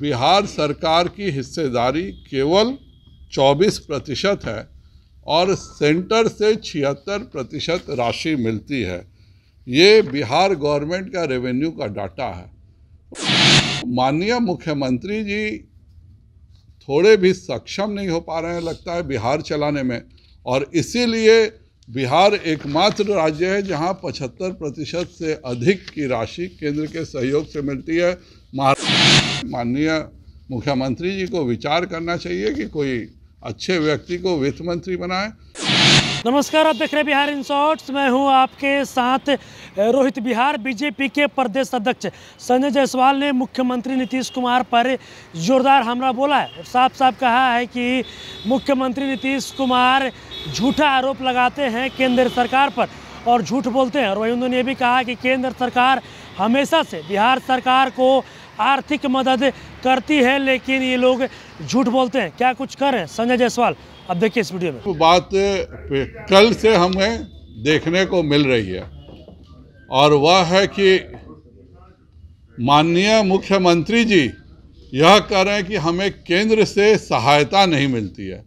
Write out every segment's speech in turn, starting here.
बिहार सरकार की हिस्सेदारी केवल 24 प्रतिशत है और सेंटर से छिहत्तर प्रतिशत राशि मिलती है ये बिहार गवर्नमेंट का रेवेन्यू का डाटा है माननीय मुख्यमंत्री जी थोड़े भी सक्षम नहीं हो पा रहे हैं लगता है बिहार चलाने में और इसीलिए बिहार एकमात्र राज्य है जहां 75 प्रतिशत से अधिक की राशि केंद्र के सहयोग से मिलती है महाराष्ट्र माननीय मुख्यमंत्री जी को विचार करना चाहिए कि कोई अच्छे व्यक्ति को वित्त मंत्री बनाए नमस्कार आप देख रहे बिहार इन शॉर्ट्स मैं हूं आपके साथ रोहित बिहार बीजेपी के प्रदेश अध्यक्ष संजय जायसवाल ने मुख्यमंत्री नीतीश कुमार पर जोरदार हमला बोला है साफ साफ कहा है कि मुख्यमंत्री नीतीश कुमार झूठा आरोप लगाते हैं केंद्र सरकार पर और झूठ बोलते हैं और वही उन्होंने ये भी कहा कि केंद्र सरकार हमेशा से बिहार सरकार को आर्थिक मदद करती है लेकिन ये लोग झूठ बोलते हैं क्या कुछ कर रहे हैं संजय जायसवाल अब देखिए इस वीडियो में बात कल से हमें देखने को मिल रही है और वह है कि माननीय मुख्यमंत्री जी यह कह रहे हैं कि हमें केंद्र से सहायता नहीं मिलती है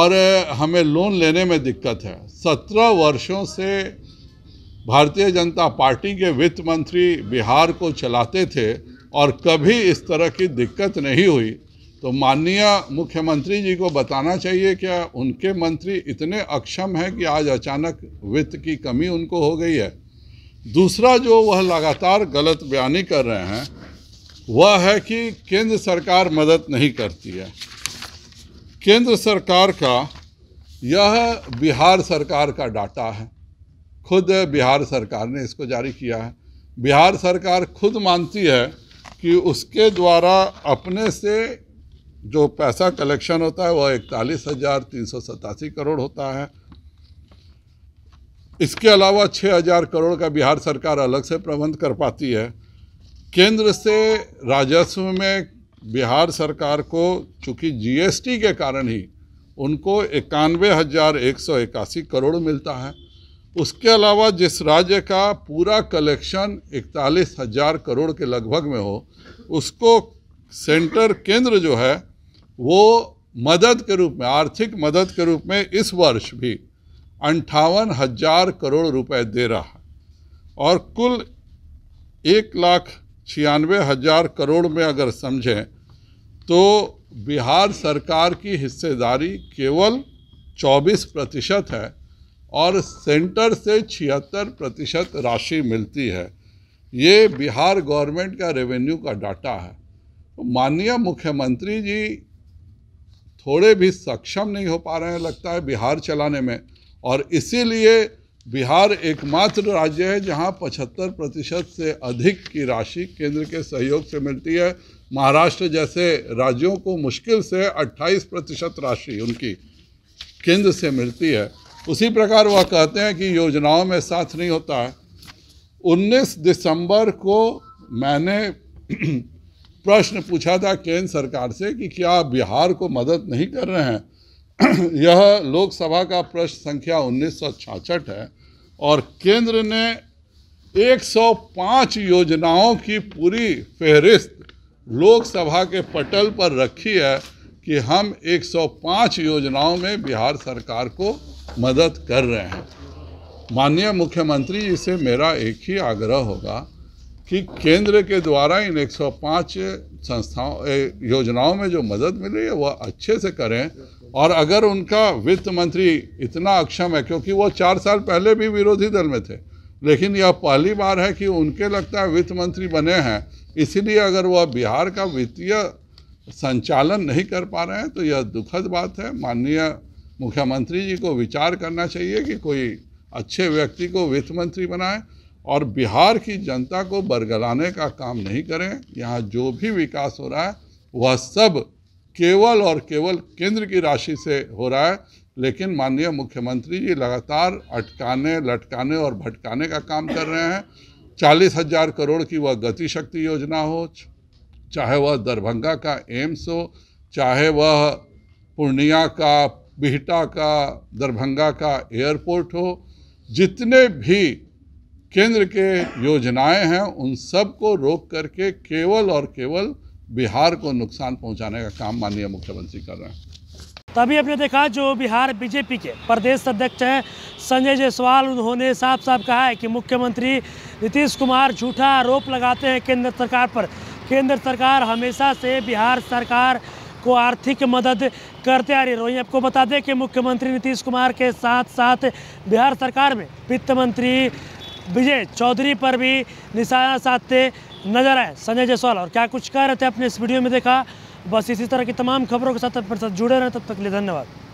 और हमें लोन लेने में दिक्कत है सत्रह वर्षों से भारतीय जनता पार्टी के वित्त मंत्री बिहार को चलाते थे और कभी इस तरह की दिक्कत नहीं हुई तो माननीय मुख्यमंत्री जी को बताना चाहिए क्या उनके मंत्री इतने अक्षम हैं कि आज अचानक वित्त की कमी उनको हो गई है दूसरा जो वह लगातार गलत बयानी कर रहे हैं वह है कि केंद्र सरकार मदद नहीं करती है केंद्र सरकार का यह बिहार सरकार का डाटा है खुद बिहार सरकार ने इसको जारी किया है बिहार सरकार खुद मानती है कि उसके द्वारा अपने से जो पैसा कलेक्शन होता है वह इकतालीस हज़ार तीन सौ सतासी करोड़ होता है इसके अलावा छः हज़ार करोड़ का बिहार सरकार अलग से प्रबंध कर पाती है केंद्र से राजस्व में बिहार सरकार को चूँकि जीएसटी के कारण ही उनको इक्यानवे हज़ार एक सौ इक्यासी करोड़ मिलता है उसके अलावा जिस राज्य का पूरा कलेक्शन इकतालीस हजार करोड़ के लगभग में हो उसको सेंटर केंद्र जो है वो मदद के रूप में आर्थिक मदद के रूप में इस वर्ष भी अंठावन हजार करोड़ रुपए दे रहा है और कुल एक लाख छियानवे हजार करोड़ में अगर समझें तो बिहार सरकार की हिस्सेदारी केवल 24 प्रतिशत है और सेंटर से छिहत्तर प्रतिशत राशि मिलती है ये बिहार गवर्नमेंट का रेवेन्यू का डाटा है तो माननीय मुख्यमंत्री जी थोड़े भी सक्षम नहीं हो पा रहे हैं लगता है बिहार चलाने में और इसीलिए बिहार एकमात्र राज्य है जहां 75 प्रतिशत से अधिक की राशि केंद्र के सहयोग से मिलती है महाराष्ट्र जैसे राज्यों को मुश्किल से 28 प्रतिशत राशि उनकी केंद्र से मिलती है उसी प्रकार वह कहते हैं कि योजनाओं में साथ नहीं होता है उन्नीस दिसंबर को मैंने प्रश्न पूछा था केंद्र सरकार से कि क्या बिहार को मदद नहीं कर रहे हैं यह लोकसभा का प्रश्न संख्या उन्नीस है और केंद्र ने 105 योजनाओं की पूरी फहरिस्त लोकसभा के पटल पर रखी है कि हम 105 योजनाओं में बिहार सरकार को मदद कर रहे हैं माननीय मुख्यमंत्री जी से मेरा एक ही आग्रह होगा कि केंद्र के द्वारा इन 105 संस्थाओं योजनाओं में जो मदद मिली है वह अच्छे से करें और अगर उनका वित्त मंत्री इतना अक्षम है क्योंकि वो चार साल पहले भी विरोधी दल में थे लेकिन यह पहली बार है कि उनके लगता है वित्त मंत्री बने हैं इसीलिए अगर वह बिहार का वित्तीय संचालन नहीं कर पा रहे हैं तो यह दुखद बात है माननीय मुख्यमंत्री जी को विचार करना चाहिए कि कोई अच्छे व्यक्ति को वित्त मंत्री बनाएं और बिहार की जनता को बरगलाने का काम नहीं करें यहाँ जो भी विकास हो रहा है वह सब केवल और केवल केंद्र की राशि से हो रहा है लेकिन माननीय मुख्यमंत्री जी लगातार अटकाने लटकाने और भटकाने का काम कर रहे हैं चालीस हजार करोड़ की वह गतिशक्ति योजना हो चाहे वह दरभंगा का एम्स हो चाहे वह पूर्णिया का बिहटा का दरभंगा का एयरपोर्ट हो जितने भी केंद्र के योजनाएं हैं उन सब को रोक करके केवल और केवल बिहार को नुकसान पहुंचाने का काम माननीय मुख्यमंत्री कर रहे हैं तभी आपने देखा जो बिहार बीजेपी के प्रदेश अध्यक्ष हैं संजय जायसवाल उन्होंने साफ साफ कहा है कि मुख्यमंत्री नीतीश कुमार झूठा आरोप लगाते हैं केंद्र सरकार पर केंद्र सरकार हमेशा से बिहार सरकार को आर्थिक मदद करते आ रही है वहीं आपको बता दें कि मुख्यमंत्री नीतीश कुमार के साथ साथ बिहार सरकार में वित्त मंत्री विजय चौधरी पर भी निशाना साधते नजर आए संजय जायसवाल और क्या कुछ कह रहे थे अपने इस वीडियो में देखा बस इसी तरह की तमाम खबरों के साथ अपने साथ जुड़े रहें तब तक के लिए धन्यवाद